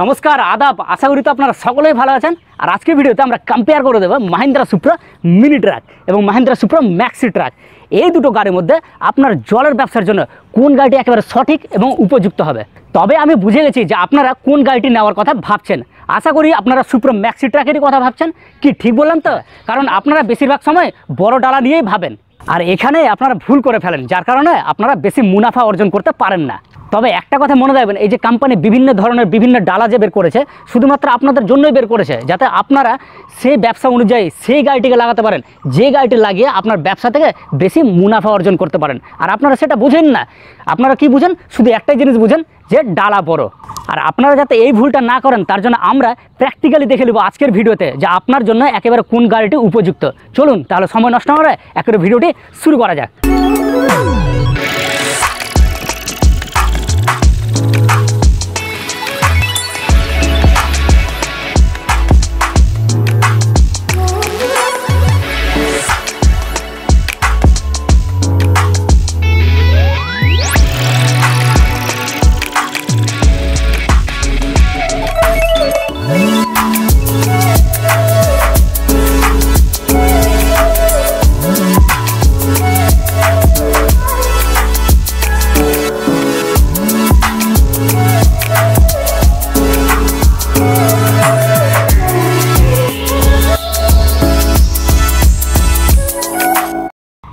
নমস্কার আদাব আশা করি তো আপনারা সকলেই ভালো আছেন আর আজকের ভিডিওতে আমরা কম্পেয়ার করে দেবো মাহিন্দ্রা সুপ্রা মিনি ট্রাক এবং মাহিন্দ্রা সুপ্রা ম্যাক্সি ট্রাক এই দুটো গাড়ির মধ্যে আপনার জলের ব্যবসার জন্য কোন গাড়িটি একেবারে সঠিক এবং উপযুক্ত হবে তবে আমি বুঝে গেছি যে আপনারা কোন গাড়িটি নেওয়ার কথা ভাবছেন আশা করি আপনারা সুপ্রা ম্যাক্সি ট্রাকেরই কথা ভাবছেন কি ঠিক বললাম তো কারণ আপনারা বেশিরভাগ সময় বড় ডালা নিয়েই ভাবেন আর এখানে আপনারা ভুল করে ফেলেন যার কারণে আপনারা বেশি মুনাফা অর্জন করতে পারেন না তবে একটা কথা মনে রাখবেন এই যে কোম্পানি বিভিন্ন ধরনের বিভিন্ন ডালা যে বের করেছে শুধুমাত্র আপনাদের জন্যই বের করেছে যাতে আপনারা সেই ব্যবসা অনুযায়ী সেই গাড়িটিকে লাগাতে পারেন যে গাড়িটি লাগিয়ে আপনার ব্যবসা থেকে বেশি মুনাফা অর্জন করতে পারেন আর আপনারা সেটা বুঝেন না আপনারা কি বুঝেন শুধু একটাই জিনিস বুঝেন যে ডালা বড় আর আপনারা যাতে এই ভুলটা না করেন তার জন্য আমরা প্র্যাকটিক্যালি দেখে নেব আজকের ভিডিওতে যে আপনার জন্য একেবারে কোন গাড়িটি উপযুক্ত চলুন তাহলে সময় নষ্ট হওয়ার একেবারে ভিডিওটি শুরু করা যাক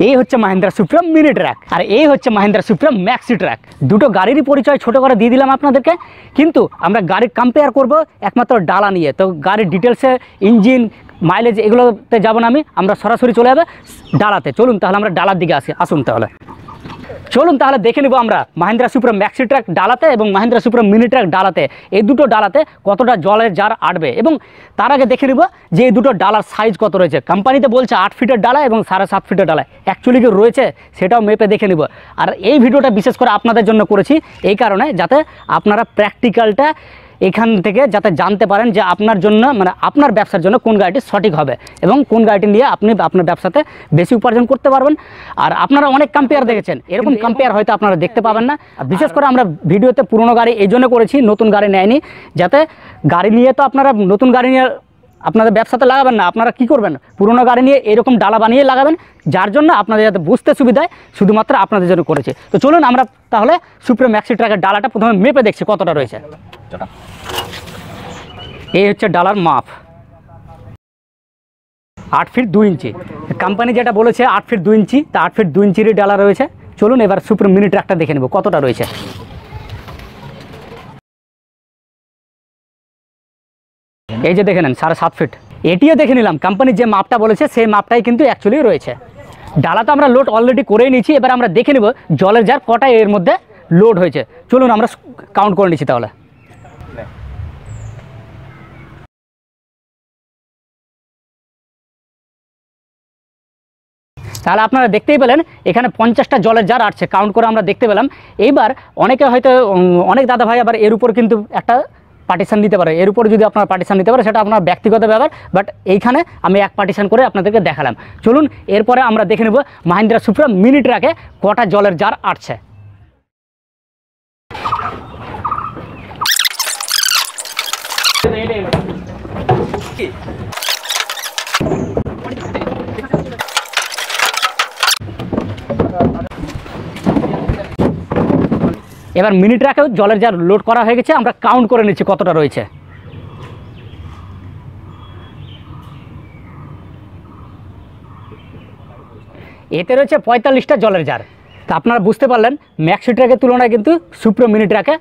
এই হচ্ছে মাহিন্দ্রা সুপ্রাম মিনি ট্র্যাক আর এই হচ্ছে মাহিন্দ্রা সুপ্রাম ম্যাক্সি ট্র্যাক দুটো গাড়িরই পরিচয় ছোট করে দিয়ে দিলাম আপনাদেরকে কিন্তু আমরা গাড়ি কম্পেয়ার করব একমাত্র ডালা নিয়ে তো গাড়ির ডিটেলসে ইঞ্জিন মাইলেজ এগুলোতে যাবো না আমি আমরা সরাসরি চলে যাবে ডালাতে চলুন তাহলে আমরা ডালার দিকে আসি আসুন তাহলে চলুন তাহলে দেখে নেবো আমরা মাহিন্দ্রা সুপ্রম ম্যাক্সি ট্রাক ডালাতে এবং মাহিন্দ্রা সুপ্রম মিনি ট্র্যাক ডালাতে এই দুটো ডালাতে কতটা জলের জার আটবে এবং তার আগে দেখে নেবো যে এই দুটো ডালার সাইজ কত রয়েছে কোম্পানিতে বলছে আট ফিটের ডালা এবং সাড়ে সাত ফিটের ডালা অ্যাকচুয়ালি কি রয়েছে সেটাও মেপে দেখে নেবো আর এই ভিডিওটা বিশেষ করে আপনাদের জন্য করেছি এই কারণে যাতে আপনারা প্র্যাকটিক্যালটা এখান থেকে যাতে জানতে পারেন যে আপনার জন্য মানে আপনার ব্যবসার জন্য কোন গাড়িটি সঠিক হবে এবং কোন গাড়িটি নিয়ে আপনি আপনার ব্যবসাতে বেশি উপার্জন করতে পারবেন আর আপনারা অনেক কম্পেয়ার দেখেছেন এরকম কম্পেয়ার হয়তো আপনারা দেখতে পাবেন না হ্যাঁ। বিশেষ করে আমরা ভিডিওতে পুরনো গাড়ি এই জন্য করেছি নতুন গাড়ি নেয়নি যাতে গাড়ি নিয়ে তো আপনারা নতুন গাড়ি নিয়ে আপনাদের ব্যবসাতে লাগাবেন না আপনারা কি করবেন পুরনো গাড়ি নিয়ে এরকম ডালা বানিয়ে লাগাবেন যার জন্য আপনাদের যাতে বুঝতে সুবিধায় শুধুমাত্র আপনাদের জন্য করেছে তো চলুন আমরা তাহলে সুপ্রিয় ম্যাক্সি ট্রাকের ডালাটা প্রথমে মেপে দেখছি কতটা রয়েছে এই হচ্ছে ডালার মাপ আট ফিট দু ইঞ্চি কোম্পানি যেটা বলেছে আট ফিট দু ইঞ্চি তা আট ফিট দু ইঞ্চিরই ডালা রয়েছে চলুন এবার সুপার মিনি ট্রাকটা দেখে নেব কতটা রয়েছে এই যে দেখে নেন সাড়ে সাত ফিট এটিও দেখে নিলাম কোম্পানি যে মাপটা বলেছে সেই মাপটাই কিন্তু অ্যাকচুয়ালি রয়েছে ডালা তো আমরা লোড অলরেডি করেই নিয়েছি এবার আমরা দেখে নেব জলের জার কটা এর মধ্যে লোড হয়েছে চলুন আমরা কাউন্ট করে নিচ্ছি তাহলে তাহলে আপনারা দেখতেই পেলেন এখানে পঞ্চাশটা জলের জার আসছে কাউন্ট করে আমরা দেখতে পেলাম এইবার অনেকে হয়তো অনেক দাদা ভাই আবার এর উপর কিন্তু একটা পার্টিশান দিতে পারে এর উপর যদি আপনার পার্টিশান দিতে পারে সেটা আপনার ব্যক্তিগত ব্যাপার বাট এইখানে আমি এক পার্টিশান করে আপনাদেরকে দেখালাম চলুন এরপরে আমরা দেখে নেব মাহিন্দ্রা সুপ্রা মিনি ট্রাকে কটা জলের জার আটছে এবার মিনি ট্রাকেও জলের জার লোড করা হয়ে গেছে আমরা কাউন্ট করে নিচ্ছি কতটা রয়েছে এতে রয়েছে পঁয়তাল্লিশটা জলের জার তা আপনারা বুঝতে পারলেন ম্যাক্সি ট্র্যাকের তুলনায় কিন্তু সুপ্রো মিনি ট্র্যাকে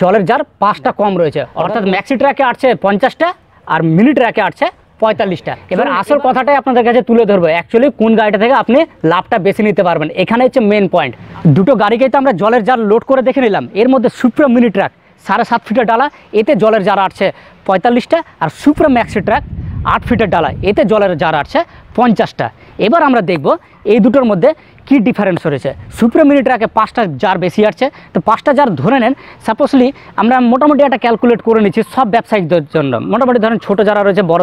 জলের জার পাঁচটা কম রয়েছে অর্থাৎ ম্যাক্সি ট্র্যাকে আটছে পঞ্চাশটা আর মিনি ট্র্যাকে আটছে পঁয়তাল্লিশটা এবার আসল কথাটাই আপনাদের কাছে তুলে ধরবো অ্যাকচুয়ালি কোন গাড়িটা থেকে আপনি লাভটা বেছে নিতে পারবেন এখানে হচ্ছে মেন পয়েন্ট দুটো গাড়িকেই তো আমরা জলের জার লোড করে দেখে নিলাম এর মধ্যে সুপ্রা মিনি ট্রাক সাড়ে সাত ফিটের ডালা এতে জলের জার আসছে পঁয়তাল্লিশটা আর সুপ্রা ম্যাক্সি ট্রাক আট ফিটের ডালা এতে জলের জার আসছে পঞ্চাশটা এবার আমরা দেখব এই দুটোর মধ্যে কি ডিফারেন্স রয়েছে সুপ্রিয় মিনি পাঁচটা জার বেশি আসছে তো পাঁচটা জার ধরে নেন সাপোজলি আমরা মোটামুটি একটা ক্যালকুলেট করে নিচ্ছি সব ব্যবসায়ীদের জন্য মোটামুটি ধরেন ছোট যারা রয়েছে বড়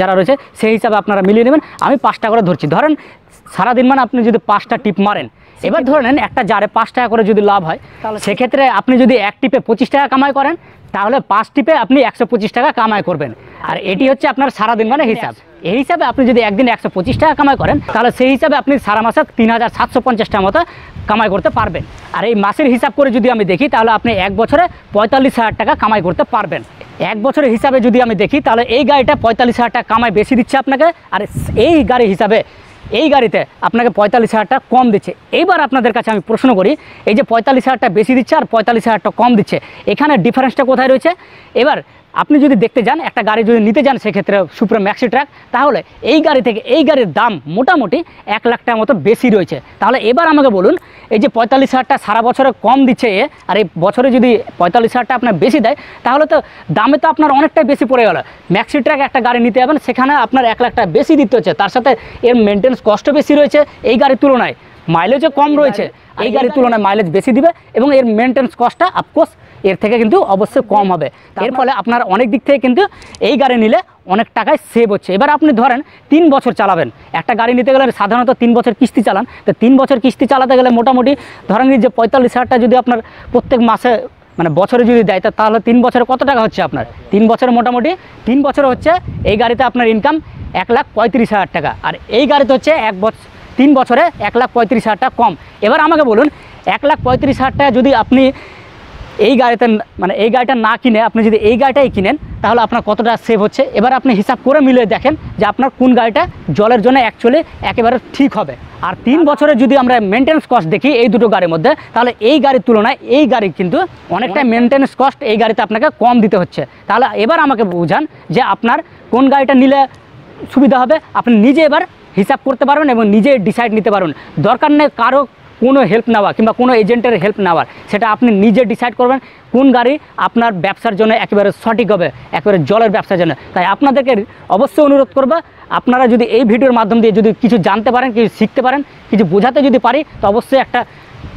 যারা রয়েছে সেই হিসাবে আপনারা মিলিয়ে নেবেন আমি পাঁচটা করে ধরছি ধরেন সারাদিন মানে আপনি যদি পাঁচটা টিপ মারেন এবার ধরে নেন একটা জারে পাঁচ টাকা করে যদি লাভ হয় তাহলে সেক্ষেত্রে আপনি যদি এক টিপে পঁচিশ টাকা কামাই করেন তাহলে পাঁচ টিপে আপনি একশো টাকা কামাই করবেন আর এটি হচ্ছে আপনার সারাদিন মানে হিসাব এই হিসাবে আপনি যদি একদিন একশো পঁচিশ টাকা কামাই করেন তাহলে সেই হিসাবে আপনি সারা মাসে তিন হাজার সাতশো পঞ্চাশ টাকা মতো কামাই করতে পারবেন আর এই মাসের হিসাব করে যদি আমি দেখি তাহলে আপনি এক বছরে পঁয়তাল্লিশ হাজার টাকা কামাই করতে পারবেন এক বছরের হিসাবে যদি আমি দেখি তাহলে এই গাড়িটা পঁয়তাল্লিশ হাজার টাকা কামাই বেশি দিচ্ছে আপনাকে আর এই গাড়ি হিসাবে এই গাড়িতে আপনাকে পঁয়তাল্লিশ হাজার টাকা কম দিচ্ছে এইবার আপনাদের কাছে আমি প্রশ্ন করি এই যে পঁয়তাল্লিশ হাজারটা বেশি দিচ্ছে আর পঁয়তাল্লিশ হাজারটা কম দিচ্ছে এখানে ডিফারেন্সটা কোথায় রয়েছে এবার আপনি যদি দেখতে যান একটা গাড়ি যদি নিতে যান সেক্ষেত্রে সুপ্র ম্যাক্সি ট্র্যাক তাহলে এই গাড়ি থেকে এই গাড়ির দাম মোটামুটি এক লাখ টাকার মতো বেশি রয়েছে তাহলে এবার আমাকে বলুন এই যে পঁয়তাল্লিশ হাজারটা সারা বছরে কম দিচ্ছে এ আর এই বছরে যদি পঁয়তাল্লিশ হাজারটা আপনার বেশি দেয় তাহলে তো দামে তো আপনার অনেকটাই বেশি পড়ে গেল ম্যাক্সি ট্র্যাক একটা গাড়ি নিতে যাবেন সেখানে আপনার এক লাখ টাকা বেশি দিতে হচ্ছে তার সাথে এর মেনটেন্স কষ্ট বেশি রয়েছে এই গাড়ির তুলনায় মাইলেজও কম রয়েছে এই গাড়ির তুলনায় মাইলেজ বেশি দিবে এবং এর মেনটেন্স কস্টটা আফকোর্স এর থেকে কিন্তু অবশ্যই কম হবে এর ফলে আপনার অনেক দিক থেকে কিন্তু এই গাড়ি নিলে অনেক টাকায় সেভ হচ্ছে এবার আপনি ধরেন তিন বছর চালাবেন একটা গাড়ি নিতে গেলে সাধারণত তিন বছর কিস্তি চালান তো তিন বছর কিস্তি চালাতে গেলে মোটামুটি ধরেন যে পঁয়তাল্লিশ হাজারটা যদি আপনার প্রত্যেক মাসে মানে বছরে যদি দেয় তাহলে তিন বছরে কত টাকা হচ্ছে আপনার তিন বছরে মোটামুটি তিন বছর হচ্ছে এই গাড়িতে আপনার ইনকাম এক লাখ পঁয়ত্রিশ হাজার টাকা আর এই গাড়িতে হচ্ছে এক বছর তিন বছরে এক লাখ পঁয়ত্রিশ হাজার টাকা কম এবার আমাকে বলুন এক লাখ পঁয়ত্রিশ হাজার টাকা যদি আপনি এই গাড়িতে মানে এই গাড়িটা না কিনে আপনি যদি এই গাড়িটাই কিনেন তাহলে আপনার কতটা সেভ হচ্ছে এবার আপনি হিসাব করে মিলে দেখেন যে আপনার কোন গাড়িটা জলের জন্য অ্যাকচুয়ালি একেবারে ঠিক হবে আর তিন বছরে যদি আমরা মেনটেন্স কস্ট দেখি এই দুটো গাড়ির মধ্যে তাহলে এই গাড়ির তুলনায় এই গাড়ি কিন্তু অনেকটা মেনটেন্স কস্ট এই গাড়িতে আপনাকে কম দিতে হচ্ছে তাহলে এবার আমাকে বুঝান যে আপনার কোন গাড়িটা নিলে সুবিধা হবে আপনি নিজে এবার হিসাব করতে পারবেন এবং নিজে ডিসাইড নিতে পারবেন দরকার নেই কারো কোনো হেল্প নেওয়া কিংবা কোনো এজেন্টের হেল্প নেওয়ার সেটা আপনি নিজে ডিসাইড করবেন কোন গাড়ি আপনার ব্যবসার জন্য একেবারে সঠিক হবে একেবারে জলের ব্যবসার জন্য তাই আপনাদেরকে অবশ্যই অনুরোধ করবো আপনারা যদি এই ভিডিওর মাধ্যম দিয়ে যদি কিছু জানতে পারেন কিছু শিখতে পারেন কিছু বোঝাতে যদি পারি তো অবশ্যই একটা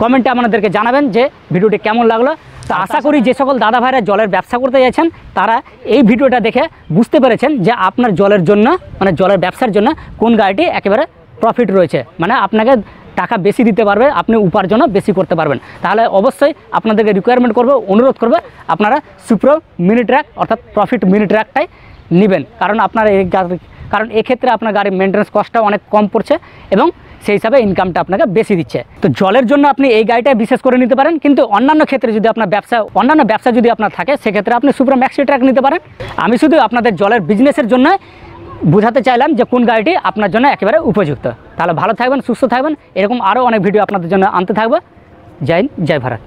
কমেন্টে আপনাদেরকে জানাবেন যে ভিডিওটি কেমন লাগলো তো আশা করি যে সকল দাদা ভাইরা জলের ব্যবসা করতে যাচ্ছেন তারা এই ভিডিওটা দেখে বুঝতে পেরেছেন যে আপনার জলের জন্য মানে জলের ব্যবসার জন্য কোন গাড়িটি একেবারে প্রফিট রয়েছে মানে আপনাকে টাকা বেশি দিতে পারবে আপনি উপার্জন বেশি করতে পারবেন তাহলে অবশ্যই আপনাদেরকে রিকোয়ারমেন্ট করবে অনুরোধ করবে আপনারা সুপ্রো মিনি ট্র্যাক অর্থাৎ প্রফিট মিনি ট্র্যাকটাই নেবেন কারণ আপনারা এই কারণ এক্ষেত্রে আপনার গাড়ির মেনটেন্স কস্টটা অনেক কম পড়ছে এবং সেই হিসাবে ইনকামটা আপনাকে বেশি দিচ্ছে তো জলের জন্য আপনি এই গাড়িটা বিশেষ করে নিতে পারেন কিন্তু অন্যান্য ক্ষেত্রে যদি আপনার ব্যবসা অন্যান্য ব্যবসা যদি আপনার থাকে সেক্ষেত্রে আপনি সুপ্রা ম্যাক্সি ট্র্যাক নিতে পারেন আমি শুধু আপনাদের জলের বিজনেসের জন্য বোঝাতে চাইলাম যে কোন গাড়িটি আপনার জন্য একেবারে উপযুক্ত তাহলে ভালো থাকবেন সুস্থ থাকবেন এরকম আরও অনেক ভিডিও আপনাদের জন্য আনতে থাকবো জয় জয় ভারত